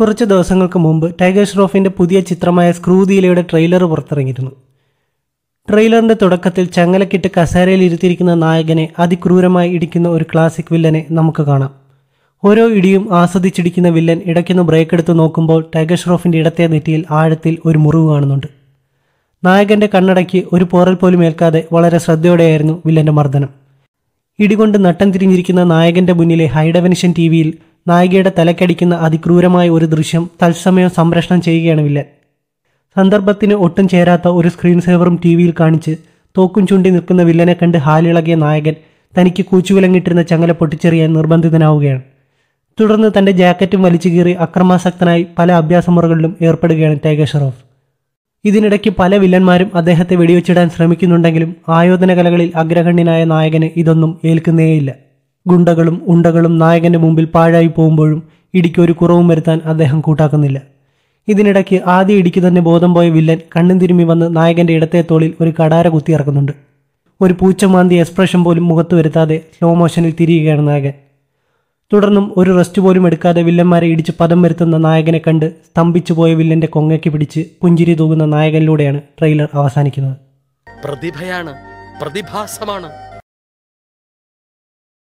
കുറച്ച് ദിവസങ്ങൾക്ക് മുമ്പ് ടൈഗർ ഷ്രോഫിൻ്റെ പുതിയ ചിത്രമായ സ്ക്രൂദീലയുടെ ട്രെയിലർ പുറത്തിറങ്ങിയിരുന്നു ട്രെയിലറിൻ്റെ തുടക്കത്തിൽ ചങ്ങലക്കിട്ട് കസേരയിൽ ഇരുത്തിയിരിക്കുന്ന നായകനെ അതിക്രൂരമായി ഇടിക്കുന്ന ഒരു ക്ലാസിക് വില്ലനെ നമുക്ക് കാണാം ഓരോ ഇടിയും ആസ്വദിച്ചിടിക്കുന്ന വില്ലൻ ഇടയ്ക്കൊന്ന് ബ്രേക്ക് എടുത്ത് നോക്കുമ്പോൾ ടൈഗർ ഷ്രോഫിൻ്റെ ഇടത്തെ നെറ്റിയിൽ ആഴത്തിൽ ഒരു മുറിവ് കാണുന്നുണ്ട് നായകന്റെ കണ്ണടയ്ക്ക് ഒരു പോറൽ പോലും ഏൽക്കാതെ വളരെ ശ്രദ്ധയോടെയായിരുന്നു വില്ലന്റെ മർദ്ദനം ഇടികൊണ്ട് നട്ടം തിരിഞ്ഞിരിക്കുന്ന നായകന്റെ മുന്നിലെ ഹൈഡവനിഷൻ ടി വിയിൽ നായികയുടെ തലക്കടിക്കുന്ന അതിക്രൂരമായ ഒരു ദൃശ്യം തത്സമയം സംപ്രേഷണം ചെയ്യുകയാണ് വില്ലൻ സന്ദർഭത്തിന് ഒട്ടും ചേരാത്ത ഒരു സ്ക്രീൻ സേവറും ടി വിയിൽ കാണിച്ച് തോക്കും ചൂണ്ടി നിൽക്കുന്ന വില്ലനെ കണ്ട് ഹാലിളകിയ നായകൻ തനിക്ക് കൂച്ചുവിലങ്ങിട്ടിരുന്ന ചങ്ങല പൊട്ടിച്ചെറിയാൻ നിർബന്ധിതനാവുകയാണ് തുടർന്ന് തന്റെ ജാക്കറ്റും വലിച്ചു കീറി അക്രമാസക്തനായി പല അഭ്യാസമുറകളിലും ഏർപ്പെടുകയാണ് ടൈഗർ ഷെറോഫ് ഇതിനിടയ്ക്ക് പല വില്ലന്മാരും അദ്ദേഹത്തെ വെടിവെച്ചിടാൻ ശ്രമിക്കുന്നുണ്ടെങ്കിലും ആയോധന കലകളിൽ അഗ്രഗണ്യനായ നായകന് ഇതൊന്നും ഏൽക്കുന്നേയില്ല ഗുണ്ടകളും ഉണ്ടകളും നായകൻ്റെ മുമ്പിൽ പാഴായി പോകുമ്പോഴും ഇടിക്ക് ഒരു കുറവും വരുത്താൻ അദ്ദേഹം കൂട്ടാക്കുന്നില്ല ഇതിനിടയ്ക്ക് ആദ്യ ഇടിക്ക് തന്നെ ബോധം പോയ വില്ലൻ കണ്ണും തിരുമ്മി വന്ന് നായകൻ്റെ ഇടത്തെ തോളിൽ ഒരു കടാര കുത്തി ഇറക്കുന്നുണ്ട് ഒരു പൂച്ചമാന്തി എക്സ്പ്രഷൻ പോലും മുഖത്ത് വരുത്താതെ സ്ലോ മോഷനിൽ തിരിയുകയാണ് നായകൻ തുടർന്നും ഒരു റെസ്റ്റ് പോലും എടുക്കാതെ വില്ലന്മാരെ ഇടിച്ച് പദം വരുത്തുന്ന നായകനെ കണ്ട് സ്തംഭിച്ചു പോയ വില്ലന്റെ കൊങ്ങയ്ക്ക് പിടിച്ച് പുഞ്ചിരി തൂകുന്ന നായകനിലൂടെയാണ് ട്രെയിലർ അവസാനിക്കുന്നത് പ്രതിഭയാണ് പ്രതിഭാസമാണ്